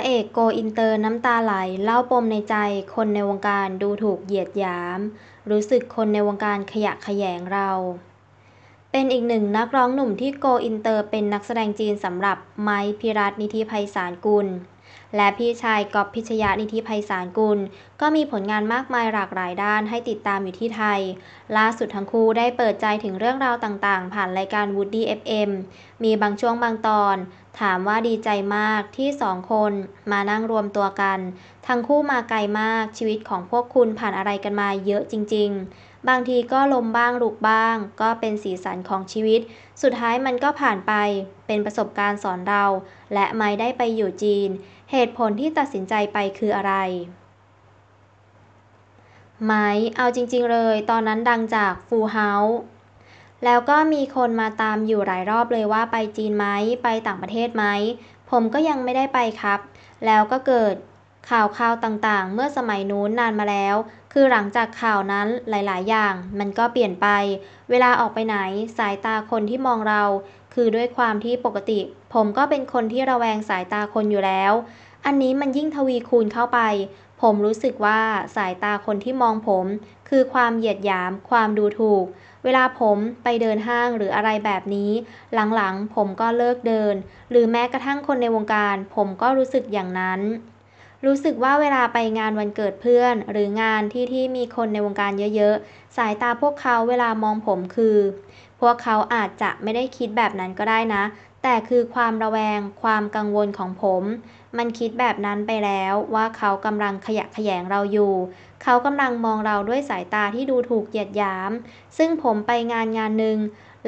ระเอกโกอินเตอร์น้ำตาไหลเล่าปมในใจคนในวงการดูถูกเหยียดหยาม รู้สึกคนในวงการขยะขยงเรา เป็นอีกหนึ่งนักร้องหนุ่มที่โกอินเตอร์เป็นนักแสดงจีนสำหรับไมค์พิรัตนิธิไพศาลกุลและพี่ชายกอบพิชยะนิธิไพศาลกุล ก็มีผลงานมากมายหลากหลายด้านให้ติดตามอยู่ที่ไทย ล่าสุดทั้งคู่ได้เปิดใจถึงเรื่องราวต่าง ๆ ผ่านรายการ Woody FM มีบางช่วงบางตอนถามว่าดีใจมากที่สองคนมานั่งรวมตัวกัน ทั้งคู่มาไกลมากชีวิตของพวกคุณผ่านอะไรกันมาเยอะจริง ๆบางทีก็ลมบ้างลุกบ้าง ก็เป็นสีสันของชีวิต สุดท้ายมันก็ผ่านไปเป็นประสบการณ์สอนเรา และไม่ได้ไปอยู่จีน เหตุผลที่ตัดสินใจไปคืออะไรไหมเอาจริง ๆเลยตอนนั้นดังจากฟูเฮาส์แล้วก็มีคนมาตามอยู่หลายรอบเลยว่า ไปจีนไหมไปต่างประเทศไหม ผมก็ยังไม่ได้ไปครับ แล้วก็เกิดข่าวข่าวต่างๆ เมื่อสมัยนู้นนานมาแล้วคือหลังจากข่าวนั้นหลายๆ อย่างมันก็เปลี่ยนไป เวลาออกไปไหนสายตาคนที่มองเรา คือด้วยความที่ปกติผมก็เป็นคนที่ระแวงสายตาคนอยู่แล้ว อันนี้มันยิ่งทวีคูณเข้าไป ผมรู้สึกว่าสายตาคนที่มองผมคือความเหยียดหยามความดูถูก เวลาผมไปเดินห้างหรืออะไรแบบนี้ หลังๆผมก็เลิกเดิน หรือแม้กระทั่งคนในวงการผมก็รู้สึกอย่างนั้นรู้สึกว่าเวลาไปงานวันเกิดเพื่อน หรืองานที่ที่มีคนในวงการเยอะๆสายตาพวกเขาเวลามองผมคือ พวกเขาอาจจะไม่ได้คิดแบบนั้นก็ได้นะ แต่คือความระแวงความกังวลของผม มันคิดแบบนั้นไปแล้วว่าเขากำลังขยะแขยงเราอยู่ เขากำลังมองเราด้วยสายตาที่ดูถูกเหยียดหยาม ซึ่งผมไปงานงานหนึ่ง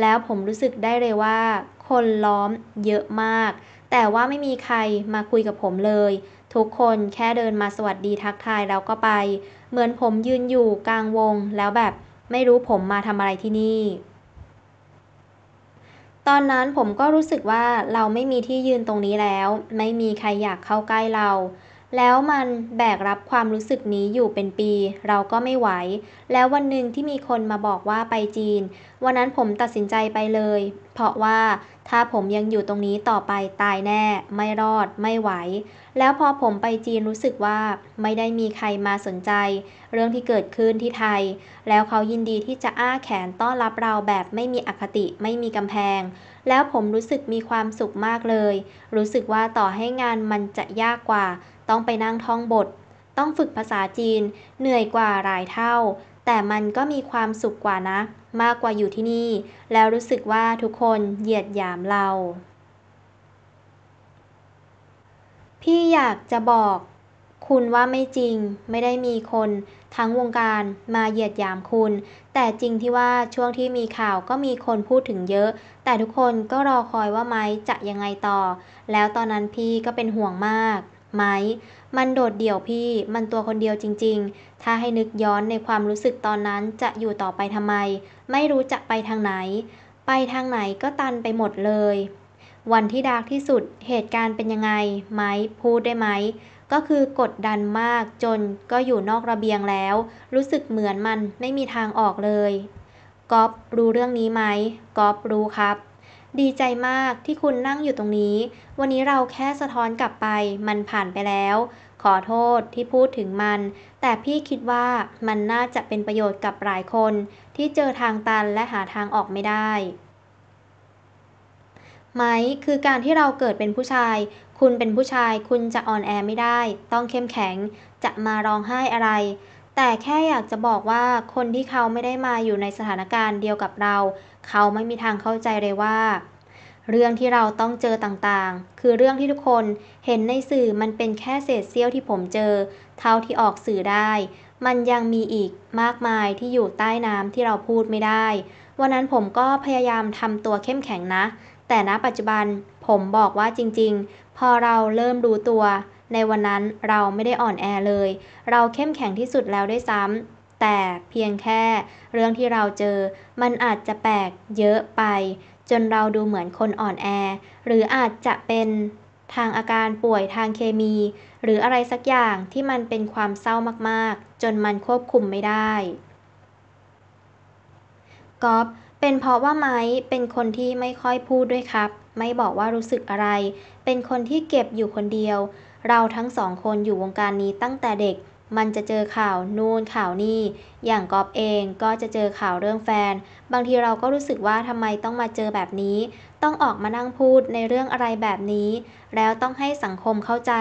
แล้วผมรู้สึกได้เลยว่า คนล้อม เยอะมาก แต่ว่าไม่มีใครมาคุยกับผมเลยทุกคนแค่เดินมาสวัสดีทักทายแล้วก็ไป เหมือนผมยืนอยู่กลางวงแล้วแบบไม่รู้ผมมาทำอะไรที่นี่ ตอนนั้นผมก็รู้สึกว่าเราไม่มีที่ยืนตรงนี้แล้ว ไม่มีใครอยากเข้าใกล้เราแล้วมันแบกรับความรู้สึกนี้อยู่เป็นปีเราก็ไม่ไหว แล้ววันหนึ่งที่มีคนมาบอกว่าไปจีน วันนั้นผมตัดสินใจไปเลย เพราะว่าถ้าผมยังอยู่ตรงนี้ต่อไปตายแน่ ไม่รอด ไม่ไหว แล้วพอผมไปจีนรู้สึกว่า ไม่ได้มีใครมาสนใจ เรื่องที่เกิดขึ้นที่ไทย แล้วเขายินดีที่จะอ้าแขนต้อนรับเราแบบไม่มีอคติ ไม่มีกำแพง แล้วผมรู้สึกมีความสุขมากเลย รู้สึกว่าต่อให้งานมันจะยากกว่าต้องไปนั่งท่องบท ต้องฝึกภาษาจีน เหนื่อยกว่าหลายเท่า แต่มันก็มีความสุขกว่านะ มากกว่าอยู่ที่นี่ แล้วรู้สึกว่าทุกคนเหยียดหยามเรา พี่อยากจะบอก คุณว่าไม่จริง ไม่ได้มีคน ทั้งวงการมาเหยียดหยามคุณ แต่จริงที่ว่าช่วงที่มีข่าวก็มีคนพูดถึงเยอะ แต่ทุกคนก็รอคอยว่าไม้จะยังไงต่อ แล้วตอนนั้นพี่ก็เป็นห่วงมากไหมมันโดดเดี่ยวพี่มันตัวคนเดียวจริง ๆ ถ้าให้นึกย้อนในความรู้สึกตอนนั้นจะอยู่ต่อไปทำไม ไม่รู้จะไปทางไหน ไปทางไหนก็ตันไปหมดเลย วันที่ดากที่สุด เหตุการณ์เป็นยังไง ไหมพูดได้ไหม ก็คือกดดันมากจนก็อยู่นอกระเบียงแล้ว รู้สึกเหมือนมันไม่มีทางออกเลยก๊อฟรู้เรื่องนี้ไหมก๊อฟรู้ครับดีใจมากที่คุณนั่งอยู่ตรงนี้ วันนี้เราแค่สะท้อนกลับไป มันผ่านไปแล้ว ขอโทษที่พูดถึงมัน แต่พี่คิดว่ามันน่าจะเป็นประโยชน์กับหลายคน ที่เจอทางตันและหาทางออกไม่ได้ ไหมคือการที่เราเกิดเป็นผู้ชาย คุณเป็นผู้ชาย คุณจะอ่อนแอไม่ได้ ต้องเข้มแข็งจะมาร้องไห้อะไรแต่แค่อยากจะบอกว่าคนที่เขาไม่ได้มาอยู่ในสถานการณ์เดียวกับเรา เขาไม่มีทางเข้าใจเลยว่า เรื่องที่เราต้องเจอต่างๆ คือเรื่องที่ทุกคนเห็นในสื่อมันเป็นแค่เศษเสี้ยวที่ผมเจอ เท่าที่ออกสื่อได้ มันยังมีอีกมากมายที่อยู่ใต้น้ำที่เราพูดไม่ได้ วันนั้นผมก็พยายามทำตัวเข้มแข็งนะ แต่ณปัจจุบันผมบอกว่าจริง ๆ พอเราเริ่มรู้ตัวในวันนั้นเราไม่ได้อ่อนแอเลย เราเข้มแข็งที่สุดแล้วด้วยซ้ำแต่เพียงแค่เรื่องที่เราเจอ มันอาจจะแปลกเยอะไป จนเราดูเหมือนคนอ่อนแอหรืออาจจะเป็นทางอาการป่วยทางเคมี หรืออะไรสักอย่างที่มันเป็นความเศร้ามากๆ จนมันควบคุมไม่ได้ ก๊อฟเป็นเพราะว่าไม้ เป็นคนที่ไม่ค่อยพูดด้วยครับ ไม่บอกว่ารู้สึกอะไร เป็นคนที่เก็บอยู่คนเดียวเราทั้งสองคนอยู่วงการนี้ตั้งแต่เด็ก มันจะเจอข่าวนู่นข่าวนี่ อย่างกอบเองก็จะเจอข่าวเรื่องแฟน บางทีเราก็รู้สึกว่าทำไมต้องมาเจอแบบนี้ ต้องออกมานั่งพูดในเรื่องอะไรแบบนี้ แล้วต้องให้สังคมเข้าใจ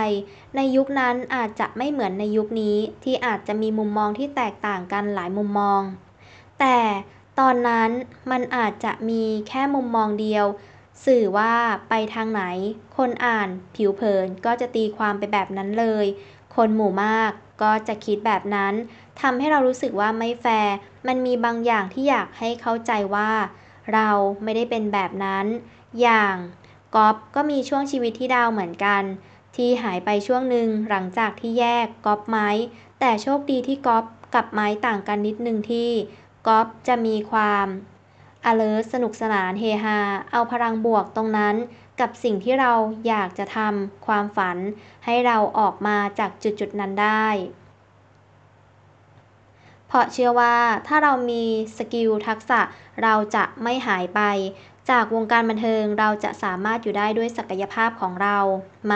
ในยุคนั้นอาจจะไม่เหมือนในยุคนี้ ที่อาจจะมีมุมมองที่แตกต่างกันหลายมุมมอง แต่ตอนนั้นมันอาจจะมีแค่มุมมองเดียวสื่อว่าไปทางไหนคนอ่านผิวเผินก็จะตีความไปแบบนั้นเลย คนหมู่มากก็จะคิดแบบนั้นทำให้เรารู้สึกว่าไม่แฟร์ มันมีบางอย่างที่อยากให้เข้าใจว่า เราไม่ได้เป็นแบบนั้น อย่างก๊อฟก็มีช่วงชีวิตที่ดาวเหมือนกัน ที่หายไปช่วงหนึ่งหลังจากที่แยก ก๊อฟไม้ แต่โชคดีที่ก๊อฟกับไม้ต่างกันนิดนึงที่ก๊อฟจะมีความอเล e ร์สนุกสนานเฮฮาเอา พลังบวกตรงนั้น กับสิ่งที่เราอยากจะทำความฝัน ให้เราออกมาจากจุดจุดนั้นได้ เพราะเชื่อว่าถ้าเรามี สกิล ทักษะเราจะไม่หายไป จากวงการบันเทิงเราจะสามารถอยู่ได้ด้วยศักยภาพของเราไหม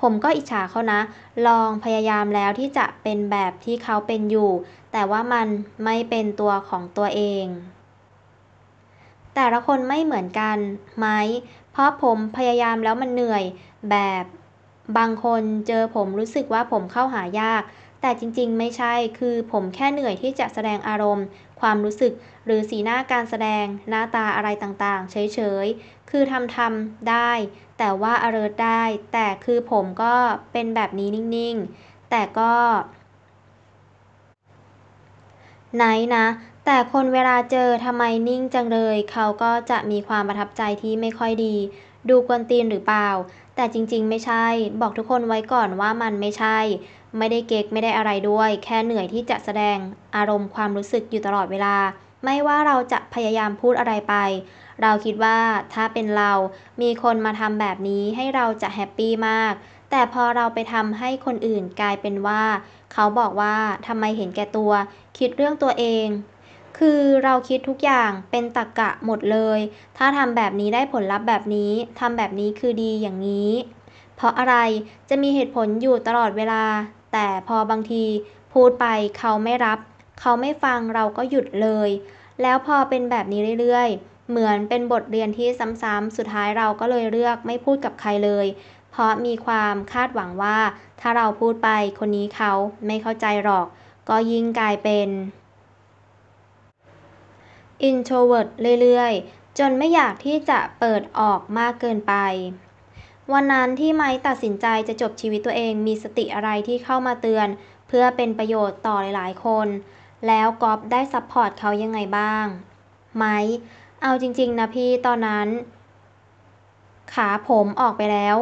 ผมก็อิจฉาเขานะ ลองพยายามแล้วที่จะเป็นแบบที่เขาเป็นอยู่ แต่ว่ามันไม่เป็นตัวของตัวเองแต่ละคนไม่เหมือนกันไหม เพราะผมพยายามแล้วมันเหนื่อย แบบบางคนเจอผมรู้สึกว่าผมเข้าหายาก แต่จริง ๆ ไม่ใช่ คือผมแค่เหนื่อยที่จะแสดงอารมณ์ ความรู้สึก หรือสีหน้าการแสดง หน้าตาอะไรต่างๆ เฉยๆ คือทำทำได้ แต่ว่าอเริร์ได้ แต่คือผมก็เป็นแบบนี้นิ่งๆ แต่ก็ ไหน นะแต่คนเวลาเจอทำไมนิ่งจังเลย เขาก็จะมีความประทับใจที่ไม่ค่อยดี ดูกวนตีนหรือเปล่าแต่จริง ๆ ไม่ใช่ บอกทุกคนไว้ก่อนว่ามันไม่ใช่ ไม่ได้เก๊กไม่ได้อะไรด้วย แค่เหนื่อยที่จะแสดงอารมณ์ความรู้สึกอยู่ตลอดเวลา ไม่ว่าเราจะพยายามพูดอะไรไป เราคิดว่าถ้าเป็นเรา มีคนมาทำแบบนี้ให้เราจะแฮปปี้มากแต่พอเราไปทำให้คนอื่นกลายเป็นว่า เขาบอกว่าทำไมเห็นแก่ตัว คิดเรื่องตัวเองคือเราคิดทุกอย่างเป็นตรกกะ หมดเลย ถ้าทำแบบนี้ได้ผลลัพธ์แบบนี้ ทำแบบนี้คือดีอย่างนี้ เพราะอะไร จะมีเหตุผลอยู่ตลอดเวลา แต่พอบางทีพูดไปเขาไม่รับ เขาไม่ฟังเราก็หยุดเลย แล้วพอเป็นแบบนี้เรื่อยๆ เหมือนเป็นบทเรียนที่ซ้ำๆสุดท้ายเราก็เลยเลือก ไม่พูดกับใครเลย เพราะมีความคาดหวังว่า ถ้าเราพูดไปคนนี้เขาไม่เข้าใจหรอก ก็ยิ่งกลายเป็นอินโทรเวิร์ตเรื่อย ๆ จนไม่อยากที่จะเปิดออกมากเกินไป วันนั้นที่ไม้ตัดสินใจจะจบชีวิตตัวเองมีสติอะไรที่เข้ามาเตือน เพื่อเป็นประโยชน์ต่อหลาย ๆคน แล้วกอฟได้ซัพพอร์ตเขายังไงบ้าง ไม้ เอาจริง ๆ นะพี่ตอนนั้น ขาผมออกไปแล้ว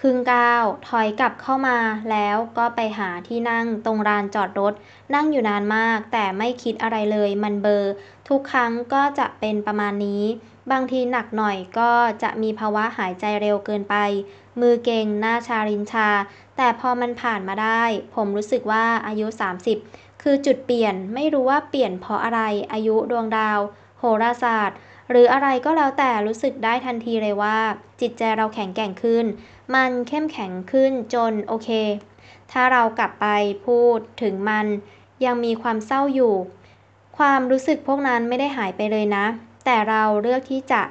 ครึ่งก้าว ถอยกลับเข้ามาแล้วก็ไปหาที่นั่งตรงลานจอดรถ นั่งอยู่นานมาก แต่ไม่คิดอะไรเลยมันเบอร์ ทุกครั้งก็จะเป็นประมาณนี้ บางทีหนักหน่อยก็จะมีภาวะหายใจเร็วเกินไป มือเก่งหน้าชาลินชา แต่พอมันผ่านมาได้ ผมรู้สึกว่าอายุ 30 คือจุดเปลี่ยนไม่รู้ว่าเปลี่ยนเพราะอะไร อายุดวงดาว โหราศาสตร์ หรืออะไรก็แล้วแต่รู้สึกได้ทันทีเลยว่า จิตใจเราแข็งแกร่งขึ้นมันเข้มแข็งขึ้นจน โอเค ถ้าเรากลับไปพูดถึงมันยังมีความเศร้าอยู่ ความรู้สึกพวกนั้นไม่ได้หายไปเลยนะ แต่เราเลือกที่จะ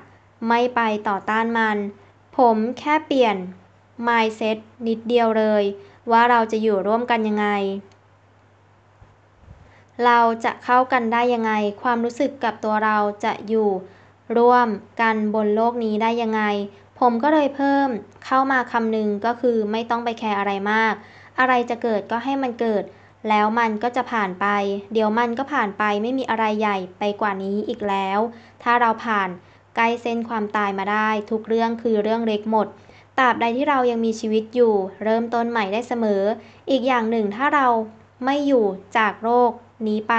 ไม่ไปต่อต้านมัน ผมแค่เปลี่ยน mindset นิดเดียวเลย ว่าเราจะอยู่ร่วมกันยังไง เราจะเข้ากันได้ยังไง ความรู้สึกกับตัวเราจะอยู่ ร่วมกันบนโลกนี้ได้ยังไงผมก็เลยเพิ่มเข้ามาคำหนึ่งก็คือไม่ต้องไปแคร์อะไรมาก อะไรจะเกิดก็ให้มันเกิดแล้วมันก็จะผ่านไป เดี๋ยวมันก็ผ่านไปไม่มีอะไรใหญ่ไปกว่านี้อีกแล้ว ถ้าเราผ่านใกล้เส้นความตายมาได้ ทุกเรื่องคือเรื่องเล็กหมด ตราบใดที่เรายังมีชีวิตอยู่ เริ่มต้นใหม่ได้เสมอ อีกอย่างหนึ่งถ้าเราไม่อยู่จากโรคหนีไป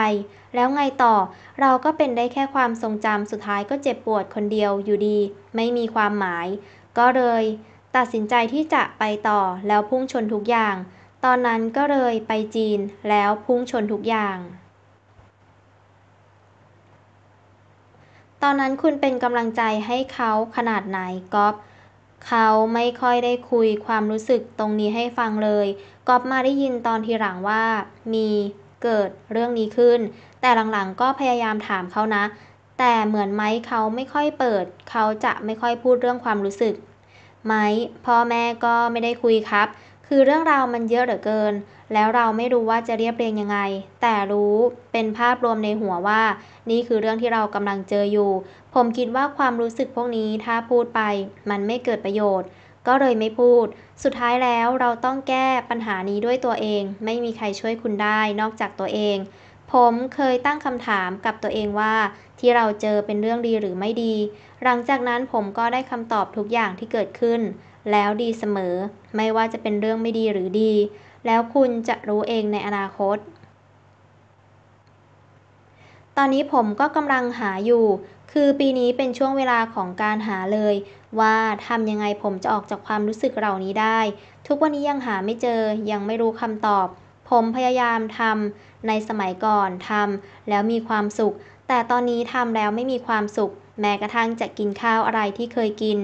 แล้วไงต่อเราก็เป็นได้แค่ความทรงจำสุดท้ายก็เจ็บปวดคนเดียวอยู่ดี ไม่มีความหมาย ก็เลย ตัดสินใจที่จะไปต่อแล้วพุ่งชนทุกอย่าง ตอนนั้นก็เลยไปจีนแล้วพุ่งชนทุกอย่าง ตอนนั้นคุณเป็นกำลังใจให้เขาขนาดไหนก๊อฟเขาไม่ค่อยได้คุยความรู้สึกตรงนี้ให้ฟังเลยก๊อฟมาได้ยินตอนทีหลังว่ามีเกิดเรื่องนี้ขึ้น แต่หลังๆ ก็พยายามถามเขานะ แต่เหมือนไม้เขาไม่ค่อยเปิด เขาจะไม่ค่อยพูดเรื่องความรู้สึกไม้พ่อแม่ก็ไม่ได้คุยครับ คือเรื่องราวมันเยอะเหลือเกิน แล้วเราไม่รู้ว่าจะเรียบเรียงยังไง แต่รู้เป็นภาพรวมในหัวว่า นี่คือเรื่องที่เรากำลังเจออยู่ ผมคิดว่าความรู้สึกพวกนี้ถ้าพูดไป มันไม่เกิดประโยชน์ก็เลยไม่พูด สุดท้ายแล้วเราต้องแก้ปัญหานี้ด้วยตัวเอง ไม่มีใครช่วยคุณได้นอกจากตัวเอง ผมเคยตั้งคำถามกับตัวเองว่า ที่เราเจอเป็นเรื่องดีหรือไม่ดี หลังจากนั้นผมก็ได้คำตอบทุกอย่างที่เกิดขึ้น แล้วดีเสมอ ไม่ว่าจะเป็นเรื่องไม่ดีหรือดี แล้วคุณจะรู้เองในอนาคต ตอนนี้ผมก็กำลังหาอยู่ คือปีนี้เป็นช่วงเวลาของการหาเลยว่าทำยังไงผมจะออกจากความรู้สึกเหล่านี้ได้ ทุกวันนี้ยังหาไม่เจอ ยังไม่รู้คำตอบ ผมพยายามทำในสมัยก่อนทำแล้วมีความสุข แต่ตอนนี้ทำแล้วไม่มีความสุข แม้กระทั่งจะกินข้าวอะไรที่เคยกิน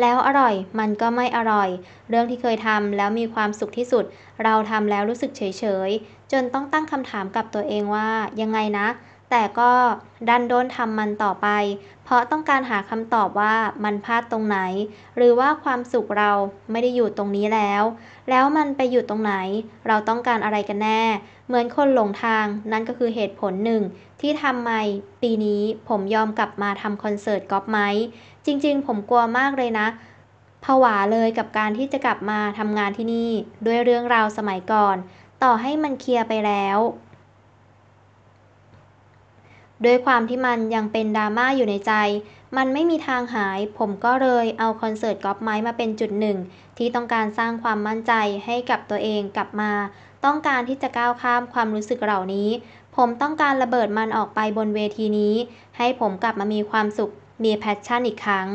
แล้วอร่อยมันก็ไม่อร่อย เรื่องที่เคยทำแล้วมีความสุขที่สุด เราทำแล้วรู้สึกเฉยเฉยจนต้องตั้งคำถามกับตัวเองว่า ยังไงนะแต่ก็ดันโดนทำมัน ต่อไป เพราะต้องการหาคำตอบว่ามันพลาดตรงไหน หรือว่าความสุขเราไม่ได้อยู่ตรงนี้แล้ว แล้วมันไปอยู่ตรงไหน เราต้องการอะไรกันแน่ เหมือนคนหลงทางนั่น ก็คือเหตุผลหนึ่ง ที่ทำไม ปีนี้ผมยอมกลับมาทำคอนเสิร์ตก๊อปไหมจริงๆ ผมกลัวมากเลยนะผวาเลยกับการที่จะกลับมาทำงานที่นี่ ด้วยเรื่องราวสมัยก่อน ต่อให้มันเคลียร์ไปแล้วด้วยความที่มันยังเป็นดราม่าอยู่ในใจ มันไม่มีทางหาย ผมก็เลยเอาคอนเสิร์ตกอล์ฟไม้มาเป็นจุดหนึ่งที่ต้องการสร้างความมั่นใจให้กับตัวเองกลับมา ต้องการที่จะก้าวข้ามความรู้สึกเหล่านี้ ผมต้องการระเบิดมันออกไปบนเวทีนี้ ให้ผมกลับมามีความสุขมีแพชชั่นอีกครั้ง